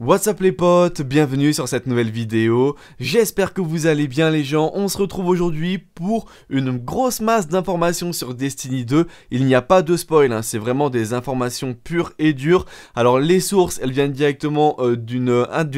What's up les potes, bienvenue sur cette nouvelle vidéo, j'espère que vous allez bien les gens, on se retrouve aujourd'hui pour une grosse masse d'informations sur Destiny 2, il n'y a pas de spoil, hein. c'est vraiment des informations pures et dures, alors les sources elles viennent directement euh, d'une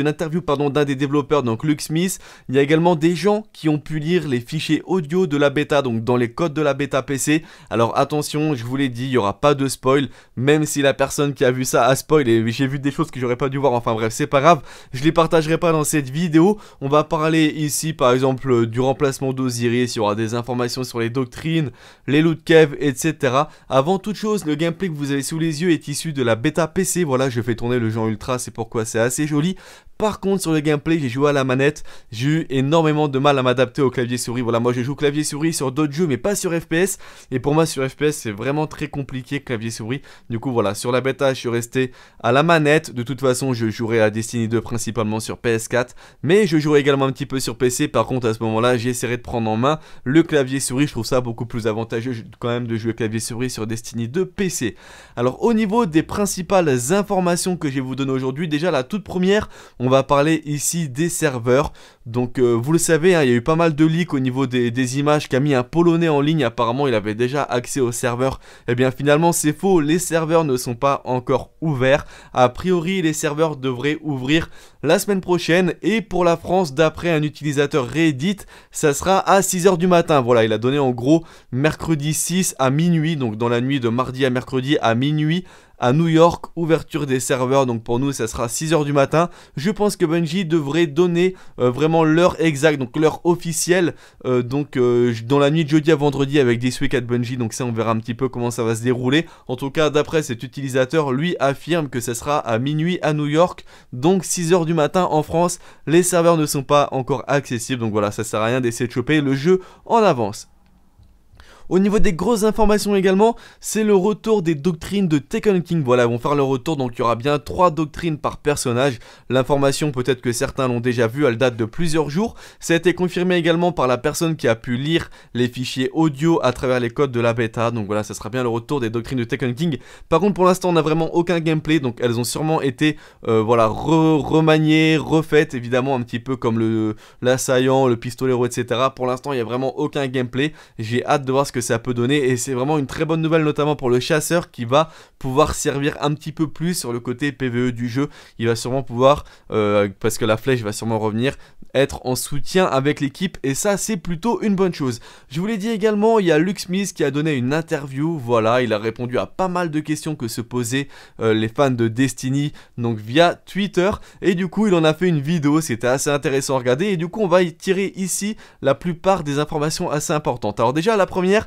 interview pardon d'un des développeurs, donc Luke Smith, il y a également des gens qui ont pu lire les fichiers audio de la bêta, donc dans les codes de la bêta PC, alors attention, je vous l'ai dit, il n'y aura pas de spoil, même si la personne qui a vu ça a spoil et j'ai vu des choses que j'aurais pas dû voir, enfin bref c'est pas grave, je les partagerai pas dans cette vidéo. On va parler ici, par exemple, du remplacement d'Osiris, il y aura des informations sur les doctrines, les loot cave, etc. Avant toute chose, le gameplay que vous avez sous les yeux est issu de la bêta PC, voilà, je fais tourner le genre ultra, c'est pourquoi c'est assez joli. Par contre, sur le gameplay, j'ai joué à la manette. J'ai eu énormément de mal à m'adapter au clavier souris. Voilà, moi je joue clavier souris sur d'autres jeux, mais pas sur FPS. Et pour moi, sur FPS, c'est vraiment très compliqué clavier souris. Du coup, voilà, sur la bêta, je suis resté à la manette. De toute façon, je jouerai à Destiny 2 principalement sur PS4, mais je jouerai également un petit peu sur PC. Par contre, à ce moment-là, j'essaierai de prendre en main le clavier souris. Je trouve ça beaucoup plus avantageux quand même de jouer clavier souris sur Destiny 2 PC. Alors, au niveau des principales informations que je vais vous donner aujourd'hui, déjà la toute première, on va parler ici des serveurs. Donc euh, vous le savez, hein, il y a eu pas mal de leaks au niveau des, images qu'a mis un Polonais en ligne. Apparemment, il avait déjà accès aux serveurs. et eh bien finalement, c'est faux. Les serveurs ne sont pas encore ouverts. A priori, les serveurs devraient ouvrir la semaine prochaine. Et pour la France, d'après un utilisateur Reddit, ça sera à 6h du matin. Voilà, il a donné en gros mercredi 6 à minuit. Donc dans la nuit de mardi à mercredi à minuit à New York, ouverture des serveurs, donc pour nous ça sera 6h du matin. Je pense que Bungie devrait donner euh, vraiment l'heure exacte, donc l'heure officielle, euh, donc euh, dans la nuit de jeudi à vendredi avec des week at Bungie, donc ça on verra un petit peu comment ça va se dérouler. En tout cas, d'après cet utilisateur, lui affirme que ça sera à minuit à New York, donc 6h du matin en France. Les serveurs ne sont pas encore accessibles, donc voilà, ça sert à rien d'essayer de choper le jeu en avance. Au niveau des grosses informations également, c'est le retour des doctrines de Tekken King. Voilà, ils vont faire le retour, donc il y aura bien trois doctrines par personnage. L'information, peut-être que certains l'ont déjà vue, elle date de plusieurs jours. Ça a été confirmé également par la personne qui a pu lire les fichiers audio à travers les codes de la bêta. Donc voilà, ça sera bien le retour des doctrines de Tekken King. Par contre, pour l'instant, on n'a vraiment aucun gameplay, donc elles ont sûrement été euh, voilà, remaniées, refaites, évidemment, un petit peu comme l'assaillant, le, le pistolero, etc. Pour l'instant, il n'y a vraiment aucun gameplay. J'ai hâte de voir ce que ça peut donner. Et c'est vraiment une très bonne nouvelle, notamment pour le chasseur qui va pouvoir servir un petit peu plus sur le côté PVE du jeu. Il va sûrement pouvoir, euh, parce que la flèche va sûrement revenir, être en soutien avec l'équipe. Et ça, c'est plutôt une bonne chose. Je vous l'ai dit également, il y a Luke Smith qui a donné une interview. Voilà, il a répondu à pas mal de questions que se posaient euh, les fans de Destiny, donc via Twitter. Et du coup, il en a fait une vidéo. C'était assez intéressant à regarder. Et du coup, on va y tirer ici la plupart des informations assez importantes. Alors déjà, la première,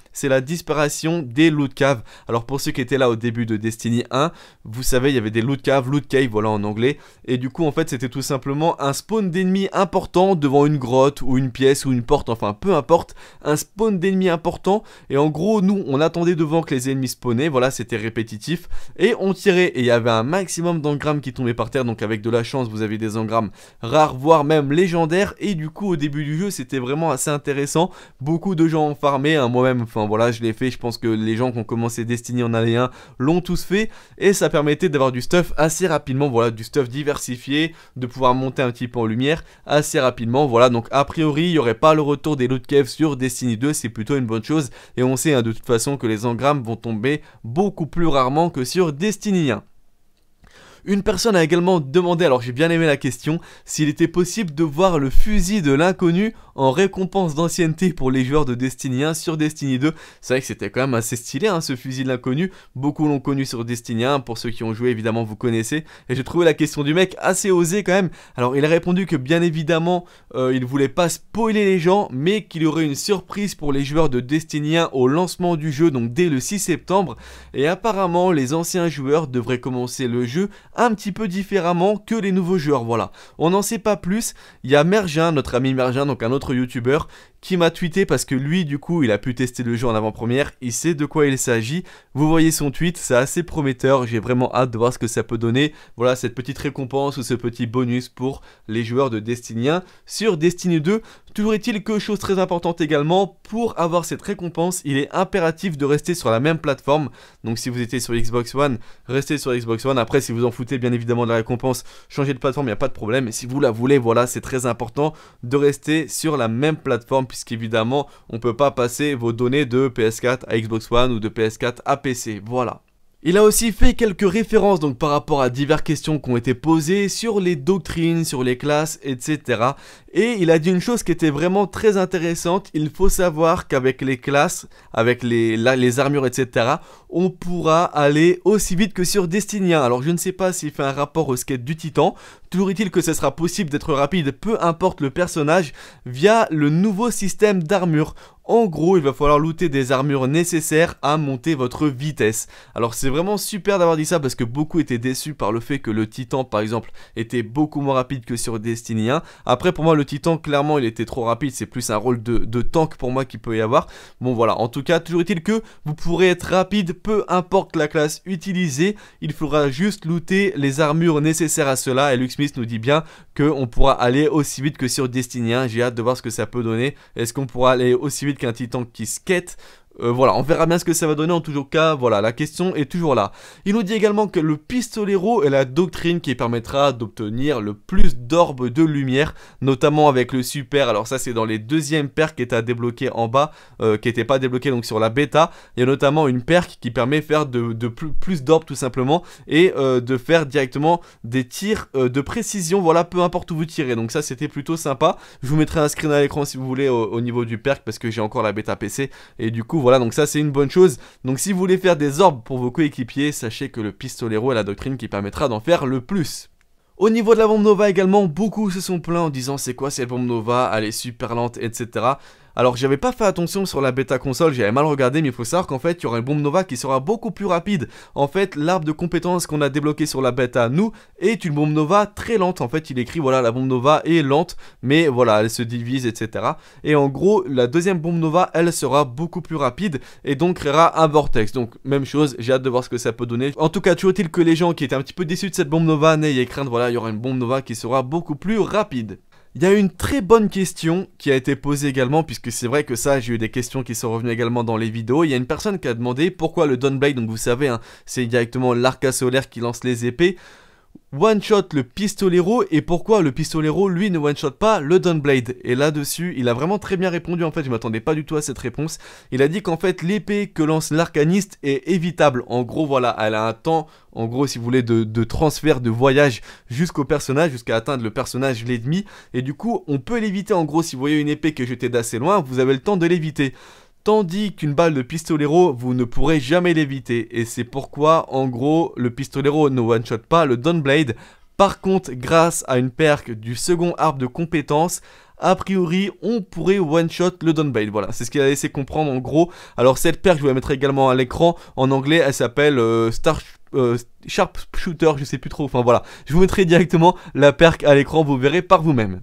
c'est la disparition des loot caves. Alors pour ceux qui étaient là au début de Destiny 1, vous savez, il y avait des loot caves, loot cave, voilà en anglais. Et du coup, en fait, c'était tout simplement un spawn d'ennemis important devant une grotte ou une pièce ou une porte, enfin peu importe, un spawn d'ennemis important. Et en gros, nous, on attendait devant que les ennemis spawnaient, voilà, c'était répétitif. Et on tirait, et il y avait un maximum d'engrammes qui tombaient par terre, donc avec de la chance, vous avez des engrammes rares, voire même légendaires. Et du coup, au début du jeu, c'était vraiment assez intéressant. Beaucoup de gens ont farmé, hein, moi-même, enfin voilà, je l'ai fait. Je pense que les gens qui ont commencé Destiny en année 1 l'ont tous fait. Et ça permettait d'avoir du stuff assez rapidement. Voilà, du stuff diversifié, de pouvoir monter un petit peu en lumière assez rapidement. Voilà, donc a priori, il n'y aurait pas le retour des loot caves sur Destiny 2. C'est plutôt une bonne chose. Et on sait hein, de toute façon que les engrammes vont tomber beaucoup plus rarement que sur Destiny 1. Une personne a également demandé, alors j'ai bien aimé la question, s'il était possible de voir le fusil de l'inconnu en récompense d'ancienneté pour les joueurs de Destiny 1 sur Destiny 2. C'est vrai que c'était quand même assez stylé hein, ce fusil de l'inconnu. Beaucoup l'ont connu sur Destiny 1, pour ceux qui ont joué évidemment vous connaissez. Et j'ai trouvé la question du mec assez osée quand même. Alors il a répondu que bien évidemment il euh, il voulait pas spoiler les gens, mais qu'il y aurait une surprise pour les joueurs de Destiny 1 au lancement du jeu, donc dès le 6 septembre. Et apparemment les anciens joueurs devraient commencer le jeu un petit peu différemment que les nouveaux joueurs. Voilà, on n'en sait pas plus. Il y a Mergin, notre ami Mergin, donc un autre youtubeur, qui m'a tweeté parce que lui, du coup, il a pu tester le jeu en avant-première, il sait de quoi il s'agit. Vous voyez son tweet, c'est assez prometteur, j'ai vraiment hâte de voir ce que ça peut donner. Voilà, cette petite récompense ou ce petit bonus pour les joueurs de Destiny 1 sur Destiny 2. Toujours est-il que, chose très importante également, pour avoir cette récompense, il est impératif de rester sur la même plateforme. Donc si vous étiez sur Xbox One, restez sur Xbox One. Après, si vous en foutez bien évidemment de la récompense, changez de plateforme, il n'y a pas de problème. Et si vous la voulez, voilà, c'est très important de rester sur la même plateforme puisqu'évidemment, on ne peut pas passer vos données de PS4 à Xbox One ou de PS4 à PC. Voilà. Il a aussi fait quelques références donc par rapport à diverses questions qui ont été posées sur les doctrines, sur les classes, etc. Et il a dit une chose qui était vraiment très intéressante. Il faut savoir qu'avec les classes, avec les, les armures, etc., on pourra aller aussi vite que sur destinia Alors je ne sais pas s'il fait un rapport au skate du Titan. Toujours est-il que ce sera possible d'être rapide, peu importe le personnage, via le nouveau système d'armure. En gros, il va falloir looter des armures nécessaires à monter votre vitesse. Alors c'est vraiment super d'avoir dit ça parce que beaucoup étaient déçus par le fait que le Titan par exemple était beaucoup moins rapide que sur Destiny 1. Après pour moi le Titan clairement il était trop rapide, c'est plus un rôle de, tank pour moi qui peut y avoir. Bon voilà, en tout cas toujours est-il que vous pourrez être rapide peu importe la classe utilisée, il faudra juste looter les armures nécessaires à cela et Smith nous dit bien qu'on pourra aller aussi vite que sur Destiny 1. J'ai hâte de voir ce que ça peut donner, est-ce qu'on pourra aller aussi vite qu'un titan qui skate euh, voilà, on verra bien ce que ça va donner. En tout cas, voilà, la question est toujours là. Il nous dit également que le pistolero est la doctrine qui permettra d'obtenir le plus d'orbes de lumière, notamment avec le super. Alors ça, c'est dans les deuxièmes perks qui étaient à débloquer en bas, euh, qui n'étaient pas débloqués donc sur la bêta. Il y a notamment une perk qui permet de faire de, plus, d'orbes tout simplement et euh, de faire directement des tirs de précision. Voilà, peu importe où vous tirez. Donc ça, c'était plutôt sympa. Je vous mettrai un screen à l'écran si vous voulez au, niveau du perk parce que j'ai encore la bêta PC et du coup voilà voilà, donc ça c'est une bonne chose. Donc si vous voulez faire des orbes pour vos coéquipiers, sachez que le pistolero est la doctrine qui permettra d'en faire le plus. Au niveau de la bombe Nova également, beaucoup se sont plaints en disant c'est quoi cette bombe Nova, elle est super lente, etc. Alors j'avais pas fait attention sur la bêta console, j'avais mal regardé, mais il faut savoir qu'en fait il y aura une bombe Nova qui sera beaucoup plus rapide. En fait, l'arbre de compétences qu'on a débloqué sur la bêta nous est une bombe Nova très lente. En fait, il écrit voilà la bombe Nova est lente, mais voilà elle se divise, etc. Et en gros, la deuxième bombe Nova, elle sera beaucoup plus rapide et donc créera un vortex. Donc même chose, j'ai hâte de voir ce que ça peut donner. En tout cas, tu il que les gens qui étaient un petit peu déçus de cette bombe Nova n'aient crainte, voilà, il y aura une bombe Nova qui sera beaucoup plus rapide. Il y a une très bonne question qui a été posée également, puisque c'est vrai que ça, j'ai eu des questions qui sont revenues également dans les vidéos. Il y a une personne qui a demandé pourquoi le Dawnblade, donc vous savez, hein, c'est directement l'arc solaire qui lance les épées one-shot le pistolero et pourquoi le pistolero lui ne one-shot pas le Dunblade Et là-dessus, il a vraiment très bien répondu en fait, je m'attendais pas du tout à cette réponse. Il a dit qu'en fait l'épée que lance l'arcaniste est évitable. En gros voilà, elle a un temps, en gros si vous voulez, de, transfert, de voyage jusqu'au personnage, jusqu'à atteindre le personnage, l'ennemi. Et du coup, on peut l'éviter en gros si vous voyez une épée que j'étais d'assez loin, vous avez le temps de l'éviter. Tandis qu'une balle de pistolero, vous ne pourrez jamais l'éviter. Et c'est pourquoi, en gros, le pistolero ne one-shot pas le Dawnblade. Par contre, grâce à une perque du second arbre de compétence, a priori, on pourrait one-shot le Dawnblade. Voilà, c'est ce qu'il a laissé comprendre en gros. Alors cette perque, je vous la mettrai également à l'écran. En anglais, elle s'appelle euh, Star... Euh, Sharpshooter, je sais plus trop, enfin voilà. Je vous mettrai directement la perque à l'écran, vous verrez par vous-même.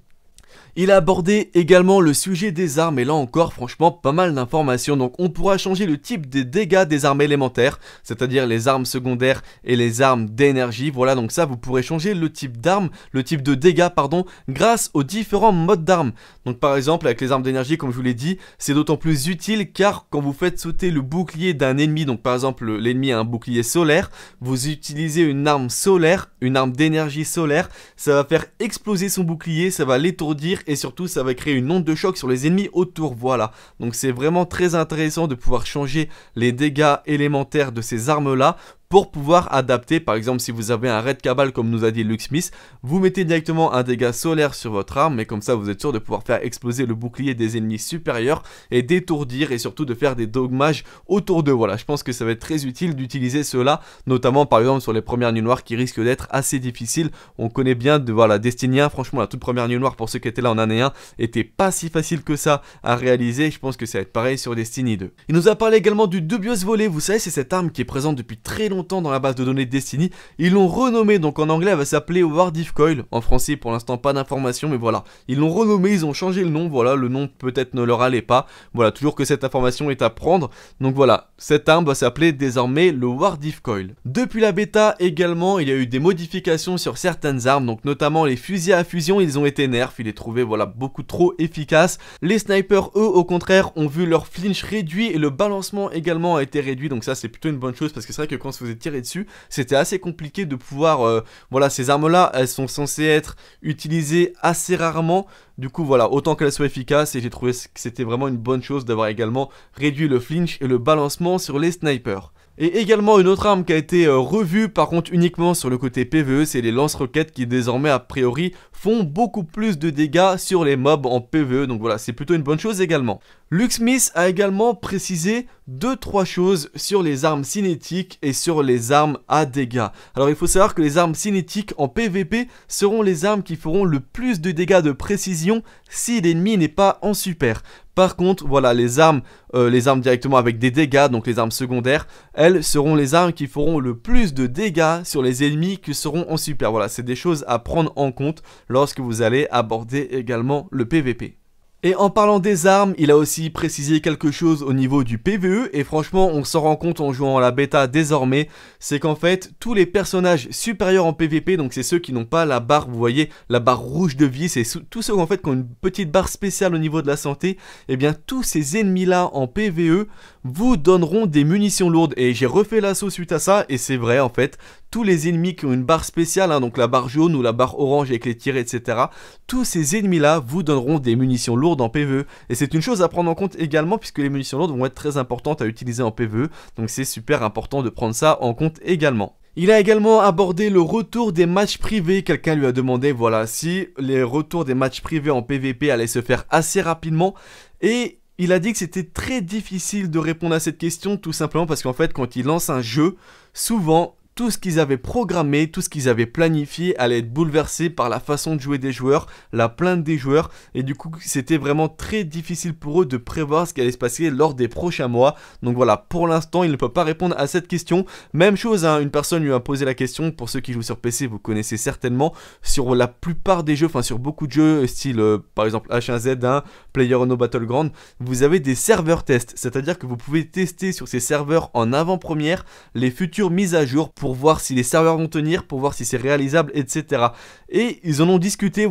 Il a abordé également le sujet des armes et là encore franchement pas mal d'informations donc on pourra changer le type des dégâts des armes élémentaires, c'est-à-dire les armes secondaires et les armes d'énergie, voilà donc ça vous pourrez changer le type d'armes, le type de dégâts pardon, grâce aux différents modes d'armes. Donc par exemple avec les armes d'énergie comme je vous l'ai dit, c'est d'autant plus utile car quand vous faites sauter le bouclier d'un ennemi, donc par exemple l'ennemi a un bouclier solaire, vous utilisez une arme solaire, une arme d'énergie solaire, ça va faire exploser son bouclier, ça va l'étourdir et surtout ça va créer une onde de choc sur les ennemis autour, voilà. Donc c'est vraiment très intéressant de pouvoir changer les dégâts élémentaires de ces armes là pour pouvoir adapter. Par exemple, si vous avez un Red Cabal comme nous a dit Luke Smith, vous mettez directement un dégât solaire sur votre arme et comme ça vous êtes sûr de pouvoir faire exploser le bouclier des ennemis supérieurs et d'étourdir et surtout de faire des dogmages autour d'eux. Voilà, je pense que ça va être très utile d'utiliser cela, notamment par exemple sur les premières nuits noires qui risquent d'être assez difficiles. On connaît bien de Destiny 1 franchement la toute première nuit noire pour ceux qui étaient là en année 1 était pas si facile que ça à réaliser. Je pense que ça va être pareil sur Destiny 2. Il nous a parlé également du Dubious Volet, vous savez c'est cette arme qui est présente depuis très longtemps dans la base de données Destiny. Ils l'ont renommé, donc en anglais elle va s'appeler Wardiff Coil. En français pour l'instant pas d'information, mais voilà. Ils l'ont renommé, ils ont changé le nom, voilà, le nom peut-être ne leur allait pas. Voilà, toujours que cette information est à prendre. Donc voilà, cette arme va s'appeler désormais le Wardiff Coil. Depuis la bêta également, il y a eu des modifications sur certaines armes, donc notamment les fusils à fusion, ils ont été nerfs, il est trouvé voilà beaucoup trop efficace. Les snipers eux au contraire ont vu leur flinch réduit et le balancement également a été réduit, donc ça c'est plutôt une bonne chose parce que c'est vrai que quand vous tirer tiré dessus. C'était assez compliqué de pouvoir... Euh, voilà, ces armes-là, elles sont censées être utilisées assez rarement. Du coup, voilà, autant qu'elles soient efficaces, et j'ai trouvé que c'était vraiment une bonne chose d'avoir également réduit le flinch et le balancement sur les snipers. Et également une autre arme qui a été euh, revue par contre uniquement sur le côté PvE, c'est les lance-roquettes qui désormais a priori font beaucoup plus de dégâts sur les mobs en PvE, donc voilà c'est plutôt une bonne chose également. Luke Smith a également précisé 2-3 choses sur les armes cinétiques et sur les armes à dégâts. Alors il faut savoir que les armes cinétiques en PvP seront les armes qui feront le plus de dégâts de précision si l'ennemi n'est pas en super. Par contre, voilà, les armes, euh, les armes directement avec des dégâts, donc les armes secondaires, elles seront les armes qui feront le plus de dégâts sur les ennemis que seront en super. Voilà, c'est des choses à prendre en compte lorsque vous allez aborder également le PVP. Et en parlant des armes, il a aussi précisé quelque chose au niveau du PvE, et franchement on s'en rend compte en jouant à la bêta désormais, c'est qu'en fait tous les personnages supérieurs en PvP, donc c'est ceux qui n'ont pas la barre, vous voyez, la barre rouge de vie, c'est tous ceux en fait qui ont une petite barre spéciale au niveau de la santé, et eh bien tous ces ennemis là en PvE vous donneront des munitions lourdes, et j'ai refait l'assaut suite à ça, et c'est vrai en fait, tous les ennemis qui ont une barre spéciale, hein, donc la barre jaune ou la barre orange avec les tirs, etc, tous ces ennemis là vous donneront des munitions lourdes, en PvE. Et c'est une chose à prendre en compte également puisque les munitions lourdes vont être très importantes à utiliser en PvE. Donc c'est super important de prendre ça en compte également. Il a également abordé le retour des matchs privés. Quelqu'un lui a demandé, voilà, si les retours des matchs privés en PvP allaient se faire assez rapidement. Et il a dit que c'était très difficile de répondre à cette question, tout simplement parce qu'en fait, quand il lance un jeu, souvent, tout ce qu'ils avaient programmé, tout ce qu'ils avaient planifié allait être bouleversé par la façon de jouer des joueurs, la plainte des joueurs, et du coup c'était vraiment très difficile pour eux de prévoir ce qui allait se passer lors des prochains mois. Donc voilà, pour l'instant il ne peut pas répondre à cette question. Même chose, hein, une personne lui a posé la question, pour ceux qui jouent sur PC vous connaissez certainement, sur la plupart des jeux, enfin sur beaucoup de jeux, style euh, par exemple H1Z1, hein, Player No Battleground, vous avez des serveurs tests, c'est-à-dire que vous pouvez tester sur ces serveurs en avant-première les futures mises à jour pour pour voir si les serveurs vont tenir, pour voir si c'est réalisable, etc. Et ils en ont discuté, hein,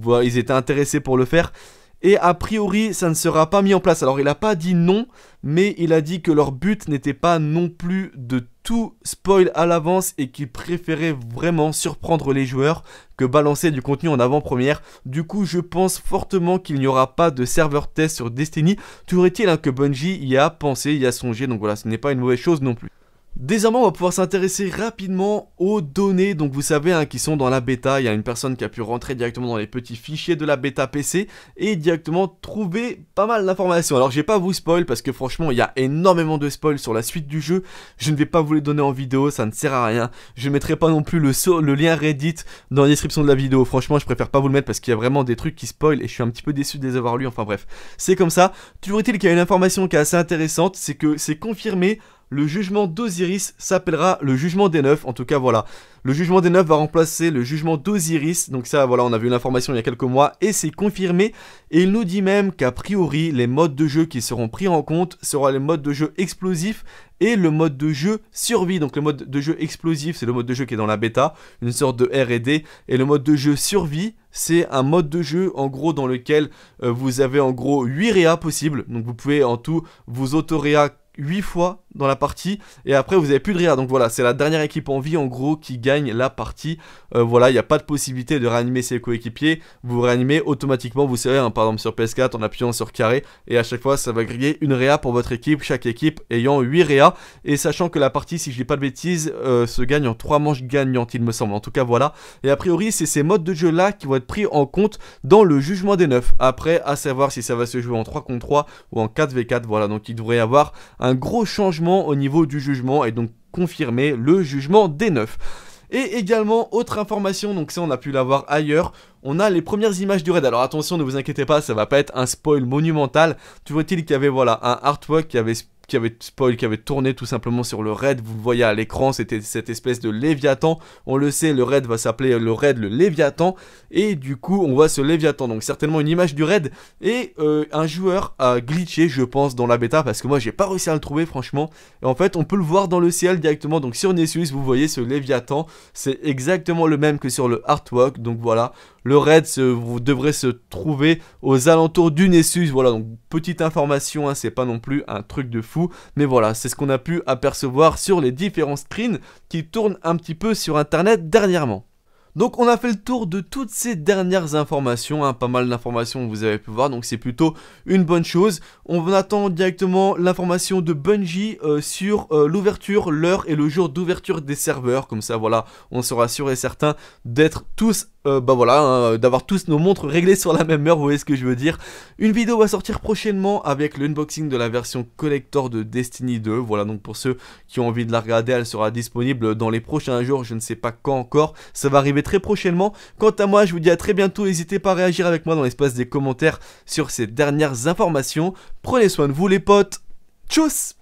voilà, ils étaient intéressés pour le faire. Et a priori, ça ne sera pas mis en place. Alors, il n'a pas dit non, mais il a dit que leur but n'était pas non plus de tout spoil à l'avance et qu'ils préféraient vraiment surprendre les joueurs que balancer du contenu en avant-première. Du coup, je pense fortement qu'il n'y aura pas de serveur test sur Destiny. Tout est-il hein, que Bungie y a pensé, y a songé, donc voilà, ce n'est pas une mauvaise chose non plus. Désormais, on va pouvoir s'intéresser rapidement aux données, donc vous savez, hein, qui sont dans la bêta. Il y a une personne qui a pu rentrer directement dans les petits fichiers de la bêta PC et directement trouver pas mal d'informations. Alors, je vais pas vous spoil parce que franchement, il y a énormément de spoil sur la suite du jeu. Je ne vais pas vous les donner en vidéo, ça ne sert à rien. Je ne mettrai pas non plus le, le, lien Reddit dans la description de la vidéo. Franchement, je préfère pas vous le mettre parce qu'il y a vraiment des trucs qui spoil et je suis un petit peu déçu de les avoir lus. Enfin bref, c'est comme ça. Toujours est-il qu'il y a une information qui est assez intéressante, c'est que c'est confirmé le jugement d'Osiris s'appellera le jugement des neufs. En tout cas, voilà. Le jugement des neufs va remplacer le jugement d'Osiris. Donc ça, voilà, on a vu l'information il y a quelques mois et c'est confirmé. Et il nous dit même qu'a priori, les modes de jeu qui seront pris en compte seront les modes de jeu explosifs et le mode de jeu survie. Donc le mode de jeu explosif, c'est le mode de jeu qui est dans la bêta, une sorte de R&D. Et le mode de jeu survie, c'est un mode de jeu en gros dans lequel euh, vous avez en gros 8 réas possibles. Donc vous pouvez en tout vous autoréa 8 fois dans la partie et après vous avez plus de rire donc voilà c'est la dernière équipe en vie en gros qui gagne la partie euh, voilà il n'y a pas de possibilité de réanimer ses coéquipiers vous réanimez automatiquement vous savez hein. par exemple sur PS4 en appuyant sur carré et à chaque fois ça va griller une réa pour votre équipe chaque équipe ayant 8 réa et sachant que la partie si je dis pas de bêtises euh, se gagne en 3 manches gagnantes il me semble en tout cas voilà et a priori c'est ces modes de jeu là qui vont être pris en compte dans le jugement des 9 après à savoir si ça va se jouer en 3 contre 3 ou en 4v4 voilà donc il devrait y avoir un gros changement au niveau du jugement et donc confirmer le jugement des neufs. Et également, autre information, donc ça on a pu l'avoir ailleurs, on a les premières images du raid. Alors attention, ne vous inquiétez pas, ça va pas être un spoil monumental. Tu vois-t-il qu'il y avait voilà un artwork qui avait qui avait tourné tout simplement sur le raid. Vous le voyez à l'écran, c'était cette espèce de Léviathan. On le sait, le raid va s'appeler le raid, le Léviathan. Et du coup, on voit ce Léviathan. Donc certainement une image du raid. Et euh, un joueur a glitché, je pense, dans la bêta. Parce que moi, j'ai pas réussi à le trouver, franchement. Et en fait, on peut le voir dans le ciel directement. Donc sur Nessus, vous voyez ce Léviathan. C'est exactement le même que sur le artwork. Donc voilà, le raid vous devrez se trouver aux alentours du Nessus. Voilà, donc petite information, hein, c'est pas non plus un truc de fou mais voilà, c'est ce qu'on a pu apercevoir sur les différents screens qui tournent un petit peu sur internet dernièrement. Donc on a fait le tour de toutes ces dernières informations, hein, pas mal d'informations vous avez pu voir, donc c'est plutôt une bonne chose. On attend directement l'information de Bungie euh, sur euh, l'ouverture, l'heure et le jour d'ouverture des serveurs, comme ça voilà, on sera sûr et certain d'être tous euh, bah voilà, hein, d'avoir tous nos montres réglées sur la même heure, vous voyez ce que je veux dire. Une vidéo va sortir prochainement avec l'unboxing de la version collector de Destiny 2. Voilà, donc pour ceux qui ont envie de la regarder, elle sera disponible dans les prochains jours, je ne sais pas quand encore. Ça va arriver très prochainement. Quant à moi, je vous dis à très bientôt. N'hésitez pas à réagir avec moi dans l'espace des commentaires sur ces dernières informations. Prenez soin de vous les potes. Tchuss